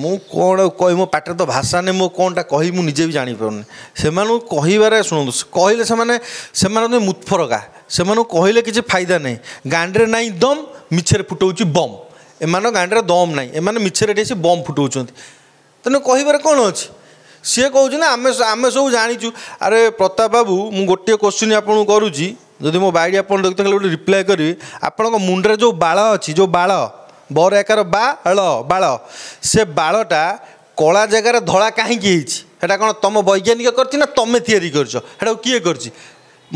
ମୁଁ କ'ଣ କହି ମୋ ପାଟିରେ ତ ଭାଷା ନାହିଁ ମୁଁ କ'ଣଟା କହିବି ମୁଁ ନିଜେ ବି ଜାଣିପାରୁନି ସେମାନଙ୍କୁ କହିବାରେ ଶୁଣନ୍ତୁ କହିଲେ ସେମାନେ ସେମାନେ ହେଉଛନ୍ତି ମୁତଫରକା ସେମାନଙ୍କୁ କହିଲେ କିଛି ଫାଇଦା ନାହିଁ ଗାଣ୍ଡିରେ ନାହିଁ ଦମ୍ ମିଛରେ ଫୁଟଉଛି ବମ୍ ଏମାନଙ୍କ ଗାଣ୍ଡିରେ ଦମ୍ ନାହିଁ ଏମାନେ ମିଛରେ ଏଠି ଆସି ବମ୍ ଫୁଟଉଛନ୍ତି ତେଣୁ କହିବାରେ କ'ଣ ଅଛି ସିଏ କହୁଛି ନା ଆମେ ଆମେ ସବୁ ଜାଣିଛୁ ଆରେ ପ୍ରତାପ ବାବୁ ମୁଁ ଗୋଟିଏ କୋଶ୍ଚିନ୍ ଆପଣଙ୍କୁ କରୁଛି ଯଦି ମୋ ବାଇଡ଼ି ଆପଣ ଦେଖୁଛନ୍ତି ଗୋଟେ ରିପ୍ଲାଏ କରିବି ଆପଣଙ୍କ ମୁଣ୍ଡରେ ଯେଉଁ ବାଳ ଅଛି ଯେଉଁ ବାଳ বর একার বাল বাল সে বাড়টা কলা জায়গার ধরা কাহিকি হয়েছে সেটা কোণ তোম বৈজ্ঞানিক করছি না তুমি তৈরি করছ সেটা কি করছি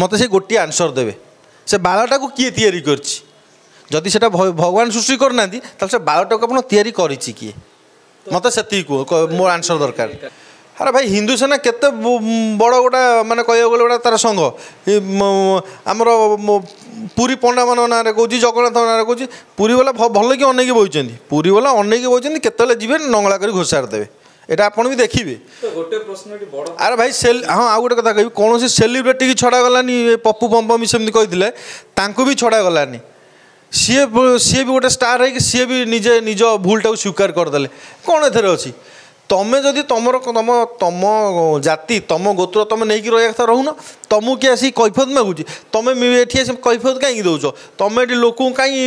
মতো সে গোটি আনসর দেবে সে বালটা কি তৈরি করছি যদি সেটা ভগবান সৃষ্টি করে না তাহলে সে বাড়টা আপনার তৈরি করেছি কি মতো সেটি কুহ মো আনসর দরকার ଆରେ ଭାଇ ହିନ୍ଦୁ ସେନା କେତେ ବଡ଼ ଗୋଟା ମାନେ କହିବାକୁ ଗଲେ ଗୋଟେ ତା'ର ସଂଘ ଆମର ପୁରୀ ପଣ୍ଡାମାନଙ୍କ ନାଁରେ କହୁଛି ଜଗନ୍ନାଥଙ୍କ ନାଁରେ କହୁଛି ପୁରୀବାଲା ଭଲକି ଅନେଇକି ବଇଛନ୍ତି ପୁରୀବାଲା ଅନେଇକି ବଇଛନ୍ତି କେତେବେଳେ ଯିବେ ନଙ୍ଗଳା କରି ଘୋଷାର ଦେବେ এটা আপন বি দেখবে আর ভাই সেল হ্যাঁ আউ গোটে কথা কবি কোণী সেলিব্রিটি কি ছড়া গলানি পপু পম্পমি সেমতি কইলে তাঁকু বি ছড়া গলানি সি সি গোটে স্টার হয়ে সি নিজে নিজ ভুলটা স্বীকার করেদেলে কোণ এর অছি ତମେ ଯଦି ତମର ତମ ତମ ଜାତି ତମ ଗୋତ୍ର ତମେ ନେଇକି ରହିବା କଥା ରହୁନ ତମକୁ କିଏ ଆସିକି କୈଫତ ମାଗୁଛି ତମେ ଏଠି ଆସି କୈଫତ କାହିଁକି ଦେଉଛ ତମେ ଏଠି ଲୋକଙ୍କୁ କାହିଁ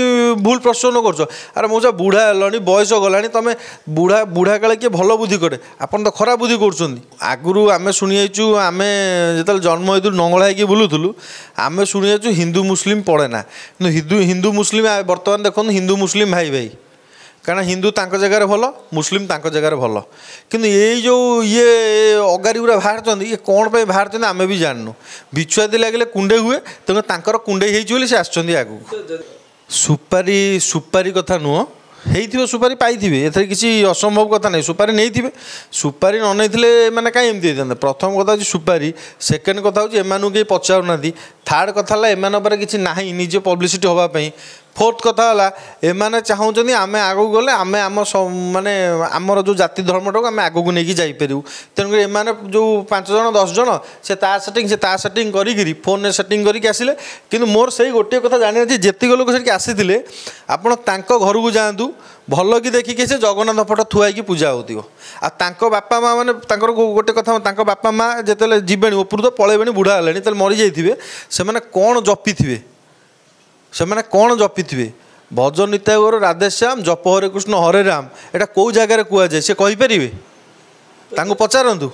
ଭୁଲ ପ୍ରଶ୍ନ କରୁଛ ଆରେ ମୁଁ ଯା ବୁଢ଼ା ହେଲଣି ବୟସ ଗଲାଣି ତମେ ବୁଢ଼ା ବୁଢ଼ା କାଳେ କିଏ ଭଲ ବୁଦ୍ଧି କରେ ଆପଣ ତ ଖରାପ ବୁଦ୍ଧି କରୁଛନ୍ତି ଆଗରୁ ଆମେ ଶୁଣିଯାଇଛୁ ଆମେ ଯେତେବେଳେ ଜନ୍ମ ହେଇଥିଲୁ ନଙ୍ଗଳା ହେଇକି ବୁଲୁଥିଲୁ ଆମେ ଶୁଣିଯାଇଛୁ ହିନ୍ଦୁ ମୁସଲିମ୍ ପଡ଼େ ନା କିନ୍ତୁ ହିନ୍ଦୁ ହିନ୍ଦୁ ମୁସଲିମ୍ ବର୍ତ୍ତମାନ ଦେଖନ୍ତୁ ହିନ୍ଦୁ ମୁସଲିମ୍ ଭାଇ ଭାଇ କାରଣ ହିନ୍ଦୁ ତାଙ୍କ ଜାଗାରେ ଭଲ ମୁସଲିମ୍ ତାଙ୍କ ଜାଗାରେ ଭଲ କିନ୍ତୁ ଏଇ ଯେଉଁ ଇଏ ଅଗାରି ଗୁଡ଼ା ବାହାରୁଛନ୍ତି ଇଏ କ'ଣ ପାଇଁ ବାହାରୁଛନ୍ତି ଆମେ ବି ଜାଣିନୁ ବିଛୁଆତି ଲାଗିଲେ କୁଣ୍ଡେଇ ହୁଏ ତେଣୁ ତାଙ୍କର କୁଣ୍ଡେଇ ହେଇଛି ବୋଲି ସେ ଆସିଛନ୍ତି ଆଗକୁ ସୁପାରି ସୁପାରି କଥା ନୁହଁ ହେଇଥିବ ସୁପାରି ପାଇଥିବେ ଏଥିରେ କିଛି ଅସମ୍ଭବ କଥା ନାହିଁ ସୁପାରି ନେଇଥିବେ ସୁପାରି ନ ନେଇଥିଲେ ମାନେ କାହିଁ ଏମିତି ହେଇଥାନ୍ତା ପ୍ରଥମ କଥା ହେଉଛି ସୁପାରି ସେକେଣ୍ଡ କଥା ହେଉଛି ଏମାନଙ୍କୁ କେହି ପଚାରୁନାହାନ୍ତି ଥାର୍ଡ଼ କଥା ହେଲା ଏମାନଙ୍କ ଉପରେ କିଛି ନାହିଁ ନିଜେ ପବ୍ଲିସିଟି ହେବା ପାଇଁ ଫୋର୍ଥ କଥା ହେଲା ଏମାନେ ଚାହୁଁଛନ୍ତି ଆମେ ଆଗକୁ ଗଲେ ଆମେ ଆମ ମାନେ ଆମର ଯେଉଁ ଜାତି ଧର୍ମଟାକୁ ଆମେ ଆଗକୁ ନେଇକି ଯାଇପାରିବୁ ତେଣୁକରି ଏମାନେ ଯେଉଁ ପାଞ୍ଚ ଜଣ ଦଶ ଜଣ ସେ ତା ସେଟିଂ ସେ ତା ସେଟିଂ କରିକିରି ଫୋନ୍ରେ ସେଟିଂ କରିକି ଆସିଲେ କିନ୍ତୁ ମୋର ସେଇ ଗୋଟିଏ କଥା ଜାଣିବା ଯେ ଯେତିକି ଲୋକ ସେଠିକି ଆସିଥିଲେ ଆପଣ ତାଙ୍କ ଘରକୁ ଯାଆନ୍ତୁ ଭଲ କି ଦେଖିକି ସେ ଜଗନ୍ନାଥ ଫଟୋ ଥୁଆ ହେଇକି ପୂଜା ହେଉଥିବ ଆଉ ତାଙ୍କ ବାପା ମା' ମାନେ ତାଙ୍କର ଗୋଟେ କଥା ତାଙ୍କ ବାପା ମା' ଯେତେବେଳେ ଯିବେଣି ଉପରୁ ତ ପଳେଇବେଣି ବୁଢ଼ା ହେଲେଣି ତାହେଲେ ମରିଯାଇଥିବେ ସେମାନେ କ'ଣ ଜପିଥିବେ ସେମାନେ କ'ଣ ଜପିଥିବେ ଭଜନ ନିତାଗର ରାଧେଶ୍ୟାମ ଜପ ହରେ କୃଷ୍ଣ ହରେ ରାମ ଏଇଟା କେଉଁ ଜାଗାରେ କୁହାଯାଏ ସେ କହିପାରିବେ ତାଙ୍କୁ ପଚାରନ୍ତୁ